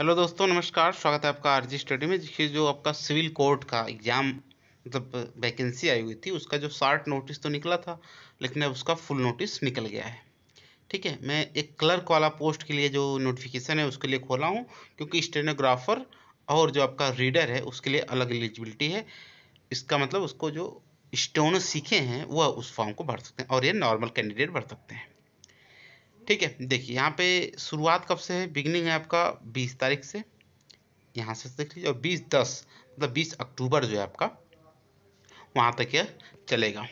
hello दोस्तों नमस्कार स्वागत है आपका आरजी स्टडी में देखिए जो आपका सिविल कोर्ट का एग्ज़ाम मतलब वैकेंसी आई हुई थी उसका जो शार्ट नोटिस तो निकला था लेकिन अब उसका फुल नोटिस निकल गया है ठीक है मैं एक क्लर्क वाला पोस्ट के लिए जो नोटिफिकेशन है उसके लिए खोला हूँ क्योंकि स्टेनोग्राफर और जो आपका रीडर है उसके लिए अलग एलिजिबिलिटी है इसका मतलब उसको जो स्टोन सीखे हैं वह उस फॉर्म को भर सकते हैं और ये नॉर्मल कैंडिडेट भर सकते हैं ठीक है देखिए यहाँ पे शुरुआत कब से है बिगनिंग है आपका बीस तारीख से यहाँ से देख लीजिए और बीस दस मतलब बीस अक्टूबर जो है आपका वहाँ तक यह चलेगा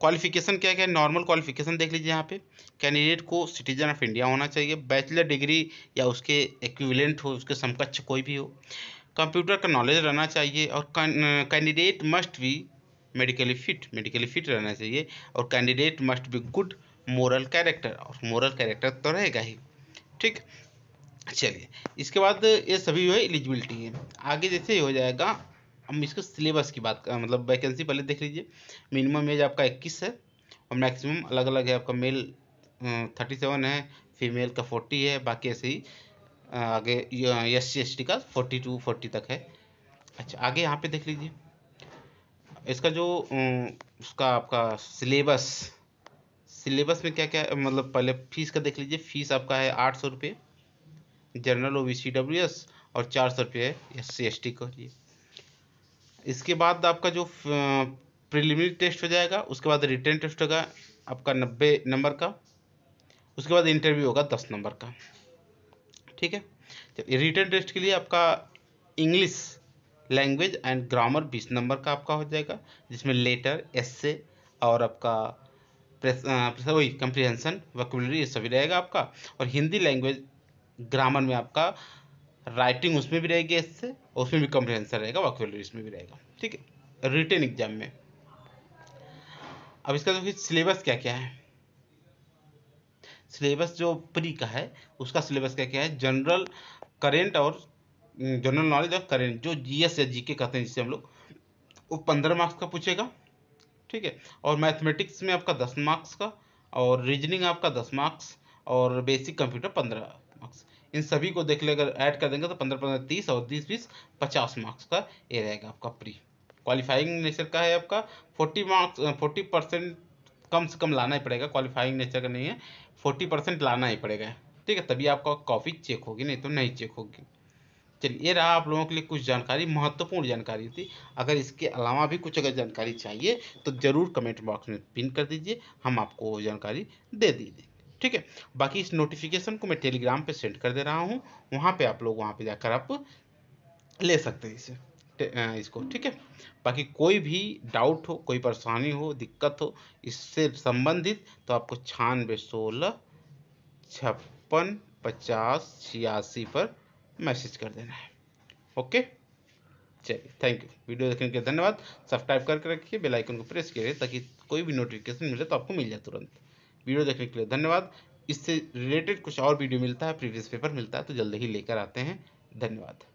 क्वालिफिकेशन क्या क्या है नॉर्मल क्वालिफिकेशन देख लीजिए यहाँ पे कैंडिडेट को सिटीजन ऑफ इंडिया होना चाहिए बैचलर डिग्री या उसके एक्विवेलेंट हो उसके समकक्ष कोई भी हो कंप्यूटर का नॉलेज रहना चाहिए और कैंडिडेट मस्ट भी मेडिकली फिट मेडिकली फिट रहना चाहिए और candidate must be good moral character और मोरल कैरेक्टर तो रहेगा ही ठीक चलिए इसके बाद ये सभी जो है एलिजिबिलिटी है आगे जैसे हो जाएगा हम इसको सिलेबस की बात कर मतलब वैकेंसी पहले देख लीजिए मिनिमम एज आपका इक्कीस है और मैक्सिमम अलग अलग है आपका मेल थर्टी सेवन है फीमेल का फोर्टी है बाकी ऐसे ही आगे एस सी एस टी का फोर्टी टू फोर्टी तक है अच्छा आगे यहाँ पे देख लीजिए इसका जो उसका आपका सिलेबस सिलेबस में क्या क्या मतलब पहले फीस का देख लीजिए फीस आपका है आठ सौ रुपये general O B C W S और चार सौ रुपये है एस सी एस टी को लिए इसके बाद आपका जो प्रिलिमिनरी टेस्ट हो जाएगा उसके बाद रिटर्न टेस्ट होगा आपका नब्बे नंबर का उसके बाद इंटरव्यू होगा दस नंबर का ठीक है रिटर्न तो टेस्ट के लिए आपका इंग्लिश लैंग्वेज एंड ग्रामर बीस नंबर का आपका हो जाएगा जिसमें लेटर एस और आपका वही कंप्रीहेंसन वोकबुलरी ये सभी रहेगा आपका और हिंदी लैंग्वेज ग्रामर में आपका राइटिंग उसमें भी रहेगी इससे उसमें भी कंप्रीहेंसन रहेगा वकुलरी इसमें भी रहेगा ठीक है रिटर्न एग्जाम में अब इसका जो तो सिलेबस क्या क्या है सिलेबस जो प्री का है उसका सिलेबस क्या क्या है जनरल करेंट और जनरल नॉलेज और करेंट जो जीएस या जीके कहते हैं जिससे हम लोग वो पंद्रह मार्क्स का पूछेगा ठीक है और मैथमेटिक्स में आपका दस मार्क्स का और रीजनिंग आपका दस मार्क्स और बेसिक कंप्यूटर पंद्रह मार्क्स इन सभी को देख ले अगर ऐड कर देंगे तो पंद्रह पंद्रह तीस और तीस बीस पचास मार्क्स का ये रहेगा आपका प्री क्वालिफाइंग नेचर का है आपका फोर्टी मार्क्स फोर्टी परसेंट कम से कम लाना ही पड़ेगा क्वालिफाइंग नेचर का नहीं है फोर्टी परसेंट लाना ही पड़ेगा ठीक है तभी आपका कॉपी चेक होगी नहीं तो नहीं चेक होगी चलिए ये रहा आप लोगों के लिए कुछ जानकारी महत्वपूर्ण जानकारी थी अगर इसके अलावा भी कुछ अगर जानकारी चाहिए तो ज़रूर कमेंट बॉक्स में पिन कर दीजिए हम आपको वो जानकारी दे दीजिए ठीक है बाकी इस नोटिफिकेशन को मैं टेलीग्राम पे सेंड कर दे रहा हूँ वहाँ पे आप लोग वहाँ पे जाकर आप ले सकते हैं इसे इसको ठीक है बाकी कोई भी डाउट हो कोई परेशानी हो दिक्कत हो इससे संबंधित तो आपको छानबे सोलह छप्पन पचास छियासी पर मैसेज कर देना है ओके चलिए थैंक यू वीडियो देखने के लिए धन्यवाद सब्सक्राइब करके रखिए बेल आइकन को प्रेस करिए ताकि कोई भी नोटिफिकेशन मिले तो आपको मिल जाए तुरंत वीडियो देखने के लिए धन्यवाद इससे रिलेटेड कुछ और वीडियो मिलता है प्रीवियस पेपर मिलता है तो जल्द ही लेकर आते हैं धन्यवाद